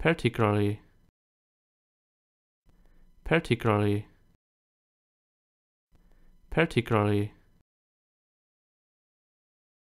particularly particularly particularly